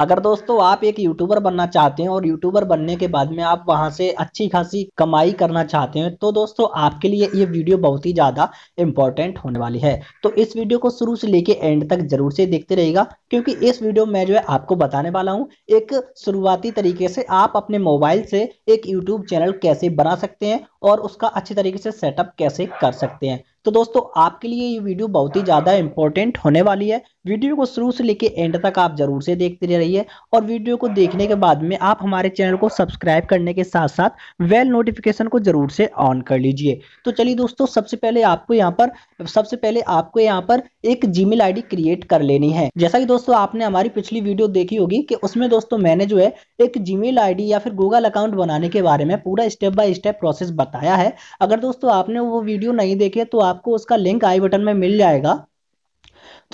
अगर दोस्तों आप एक यूट्यूबर बनना चाहते हैं और यूट्यूबर बनने के बाद में आप वहां से अच्छी खासी कमाई करना चाहते हैं तो दोस्तों आपके लिए ये वीडियो बहुत ही ज़्यादा इंपॉर्टेंट होने वाली है तो इस वीडियो को शुरू से लेके एंड तक जरूर से देखते रहेगा क्योंकि इस वीडियो में जो है आपको बताने वाला हूँ एक शुरुआती तरीके से आप अपने मोबाइल से एक यूट्यूब चैनल कैसे बना सकते हैं और उसका अच्छी तरीके से सेटअप कैसे कर सकते हैं तो दोस्तों आपके लिए ये वीडियो बहुत ही ज़्यादा इंपॉर्टेंट होने वाली है वीडियो को शुरू से लेके एंड तक आप जरूर से देखते रहिए और वीडियो को देखने के बाद में आप हमारे चैनल को सब्सक्राइब करने के साथ साथ वेल नोटिफिकेशन को जरूर से ऑन कर लीजिए तो चलिए दोस्तों सबसे पहले आपको यहाँ पर सबसे पहले आपको यहाँ पर एक जीमेल आईडी क्रिएट कर लेनी है जैसा कि दोस्तों आपने हमारी पिछली वीडियो देखी होगी कि उसमें दोस्तों मैंने जो है एक जीमेल आईडी या फिर गूगल अकाउंट बनाने के बारे में पूरा स्टेप बाय स्टेप प्रोसेस बताया है अगर दोस्तों आपने वो वीडियो नहीं देखी है तो आपको उसका लिंक आई बटन में मिल जाएगा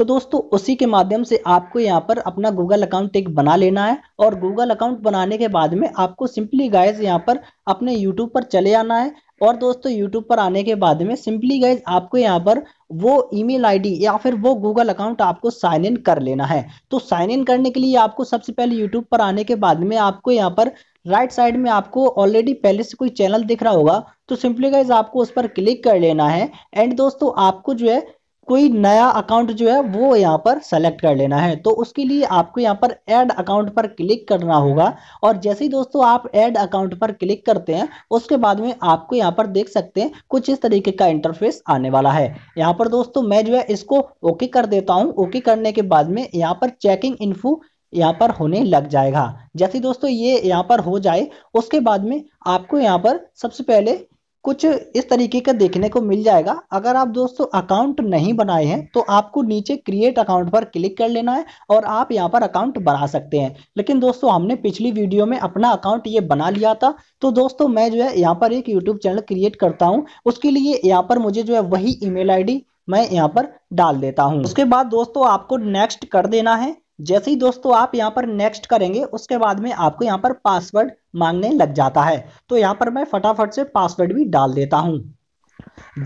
तो दोस्तों उसी के माध्यम से आपको यहाँ पर अपना गूगल अकाउंट एक बना लेना है और गूगल अकाउंट बनाने के बाद में आपको सिंपली गाइज यहाँ पर अपने यूट्यूब पर चले आना है और दोस्तों यूट्यूब पर आने के बाद में सिंपली गाइज आपको यहाँ पर वो ईमेल आईडी या फिर वो गूगल अकाउंट आपको साइन इन कर लेना है तो साइन इन करने के लिए आपको सबसे पहले यूट्यूब पर आने के बाद में आपको यहाँ पर राइट साइड में आपको ऑलरेडी पहले से कोई चैनल दिख रहा होगा तो सिंपली गाइज आपको उस पर क्लिक कर लेना है एंड दोस्तों आपको जो है कोई नया अकाउंट जो है वो यहाँ पर सेलेक्ट कर लेना है तो उसके लिए आपको यहाँ पर ऐड अकाउंट पर क्लिक करना होगा और जैसे ही दोस्तों आप ऐड अकाउंट पर क्लिक करते हैं उसके बाद में आपको यहाँ पर देख सकते हैं कुछ इस तरीके का इंटरफेस आने वाला है यहाँ पर दोस्तों मैं जो है इसको ओके कर देता हूँ ओके करने के बाद में यहाँ पर चेकिंग इन्फू यहाँ पर होने लग जाएगा जैसे दोस्तों ये यहाँ पर हो जाए उसके बाद में आपको यहाँ पर सबसे पहले कुछ इस तरीके का देखने को मिल जाएगा अगर आप दोस्तों अकाउंट नहीं बनाए हैं तो आपको नीचे क्रिएट अकाउंट पर क्लिक कर लेना है और आप यहाँ पर अकाउंट बना सकते हैं लेकिन दोस्तों हमने पिछली वीडियो में अपना अकाउंट ये बना लिया था तो दोस्तों मैं जो है यहाँ पर एक यूट्यूब चैनल क्रिएट करता हूँ उसके लिए यहाँ पर मुझे जो है वही ईमेल मेल मैं यहाँ पर डाल देता हूँ उसके बाद दोस्तों आपको नेक्स्ट कर देना है जैसे ही दोस्तों आप यहाँ पर नेक्स्ट करेंगे उसके बाद में आपको यहाँ पर पासवर्ड मांगने लग जाता है तो यहाँ पर मैं फटाफट से पासवर्ड भी डाल देता हूँ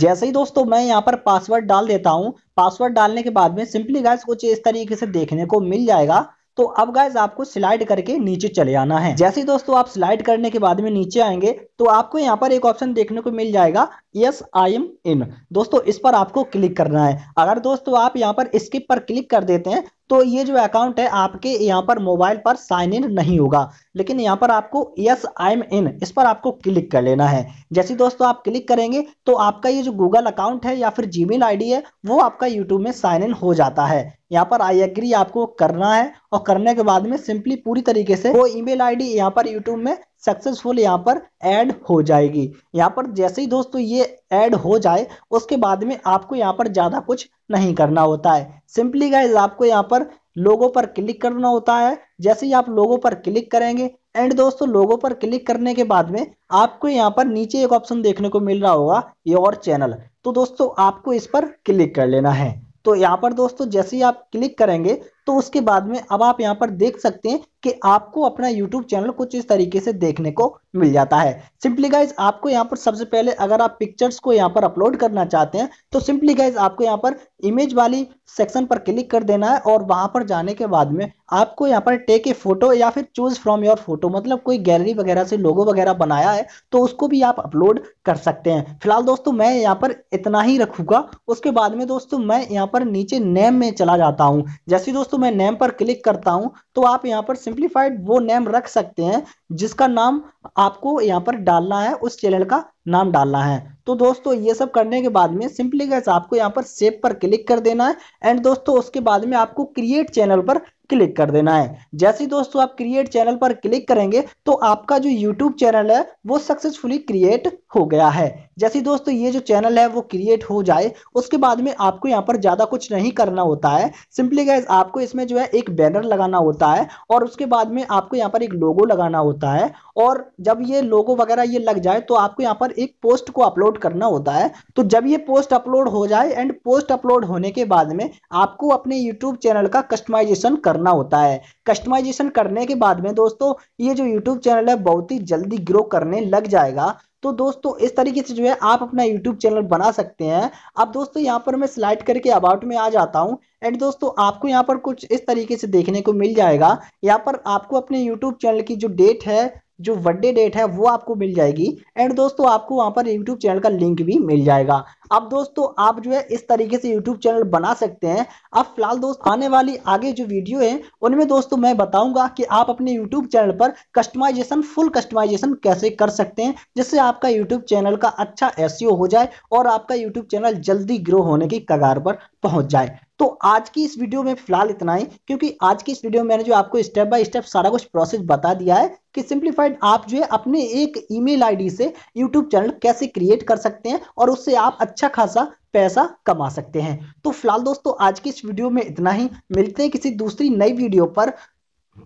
जैसे ही दोस्तों मैं यहाँ पर पासवर्ड डाल देता हूँ पासवर्ड डालने के बाद में सिंपली गैस कुछ इस तरीके से देखने को मिल जाएगा तो अब गैस आपको स्लाइड करके नीचे चले आना है जैसे ही दोस्तों आप स्लाइड करने के बाद में नीचे आएंगे तो आपको यहाँ पर एक ऑप्शन देखने को मिल जाएगा यस आई एम इन दोस्तों इस पर आपको क्लिक करना है अगर दोस्तों आप यहाँ पर स्किप पर क्लिक कर देते हैं तो ये जो अकाउंट है आपके यहाँ पर मोबाइल पर साइन इन नहीं होगा लेकिन यहाँ पर आपको यस आई एम इन इस पर आपको क्लिक कर लेना है जैसे दोस्तों आप क्लिक करेंगे तो आपका ये जो गूगल अकाउंट है या फिर जीमेल आईडी है वो आपका यूट्यूब में साइन इन हो जाता है यहाँ पर आई एग्री आपको करना है और करने के बाद में सिंपली पूरी तरीके से वो ईमेल आईडी यहाँ पर यूट्यूब में सक्सेसफुल यहाँ पर ऐड हो जाएगी यहाँ पर जैसे ही दोस्तों ये ऐड हो जाए उसके बाद में आपको यहाँ पर ज़्यादा कुछ नहीं करना होता है सिंपली गाइज आपको यहाँ पर लोगों पर क्लिक करना होता है जैसे ही आप लोगों पर क्लिक करेंगे एंड दोस्तों लोगों पर क्लिक करने के बाद में आपको यहाँ पर नीचे एक ऑप्शन देखने को मिल रहा होगा योर चैनल तो दोस्तों आपको इस पर क्लिक कर लेना है तो यहाँ पर दोस्तों जैसे ही आप क्लिक करेंगे तो उसके बाद में अब आप यहाँ पर देख सकते हैं कि आपको अपना YouTube चैनल कुछ इस तरीके से देखने को मिल जाता है सिंपली गाइज आपको यहाँ पर सबसे पहले अगर आप पिक्चर्स को यहाँ पर अपलोड करना चाहते हैं तो सिंपली गाइज आपको यहाँ पर इमेज वाली सेक्शन पर क्लिक कर देना है और वहां पर जाने के बाद में आपको यहाँ पर टेक ए फोटो या फिर चूज फ्रॉम योर फोटो मतलब कोई गैलरी वगैरह से लोगो वगैरह बनाया है तो उसको भी आप अपलोड कर सकते हैं फिलहाल दोस्तों मैं यहाँ पर इतना ही रखूंगा उसके बाद में दोस्तों मैं यहाँ पर नीचे नेम में चला जाता हूँ जैसे दोस्तों दोस्तों मैं नेम पर क्लिक करता हूं तो आप यहां पर सिंप्लीफाइड वो नेम रख सकते हैं जिसका नाम आपको यहां पर डालना है उस चैनल का नाम डालना है तो दोस्तों ये सब करने के बाद में सिंपली गैस आपको यहां पर सेव पर क्लिक कर देना है एंड दोस्तों उसके बाद में आपको क्रिएट चैनल पर क्लिक कर देना है जैसे ही दोस्तों आप क्रिएट चैनल पर क्लिक करेंगे तो आपका जो यूट्यूब चैनल है वो सक्सेसफुली क्रिएट हो गया है जैसे ही दोस्तों ये जो चैनल है वो क्रिएट हो जाए उसके बाद में आपको यहाँ पर ज़्यादा कुछ नहीं करना होता है सिंपली गैस आपको इसमें जो है एक बैनर लगाना होता है और उसके बाद में आपको यहाँ पर एक लोगो लगाना होता है और जब ये लोगो वगैरह ये लग जाए तो आपको यहाँ पर एक पोस्ट को अपलोड करना होता है तो जब ये पोस्ट अपलोड हो जाए एंड पोस्ट अपलोड होने के बाद में आपको अपने यूट्यूब चैनल का कस्टमाइजेशन कर करना होता है कस्टमाइजेशन करने के बाद में दोस्तों ये जो यूट्यूब चैनल है बहुत ही जल्दी ग्रो करने लग जाएगा तो दोस्तों इस तरीके से जो है आप अपना YouTube चैनल बना सकते हैं अब दोस्तों यहाँ पर मैं स्लाइड करके अबाउट में आ जाता हूँ एंड दोस्तों आपको यहाँ पर कुछ इस तरीके से देखने को मिल जाएगा यहाँ पर आपको अपने YouTube चैनल की जो डेट है जो बर्थडे डेट है वो आपको मिल जाएगी एंड दोस्तों आपको वहां पर यूट्यूब चैनल का लिंक भी मिल जाएगा अब दोस्तों आप जो है इस तरीके से यूट्यूब चैनल बना सकते हैं अब फिलहाल दोस्त आने वाली आगे जो वीडियो है उनमें दोस्तों मैं बताऊंगा कि आप अपने यूट्यूब चैनल पर कस्टमाइजेशन फुल कस्टमाइजेशन कैसे कर सकते हैं जिससे आपका यूट्यूब चैनल का अच्छा एस e हो जाए और आपका यूट्यूब चैनल जल्दी ग्रो होने की कगार पर पहुंच जाए तो आज की इस वीडियो में फिलहाल इतना ही क्योंकि आज की इस वीडियो में मैंने जो आपको स्टेप बाय स्टेप सारा कुछ प्रोसेस बता दिया है कि सिंप्लीफाइड आप जो है अपने एक ईमेल आईडी से यूट्यूब चैनल कैसे क्रिएट कर सकते हैं और उससे आप अच्छा खासा पैसा कमा सकते हैं तो फिलहाल दोस्तों आज की इस वीडियो में इतना ही मिलते हैं किसी दूसरी नई वीडियो पर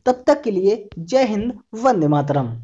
तब तक के लिए जय हिंद वंदे मातरम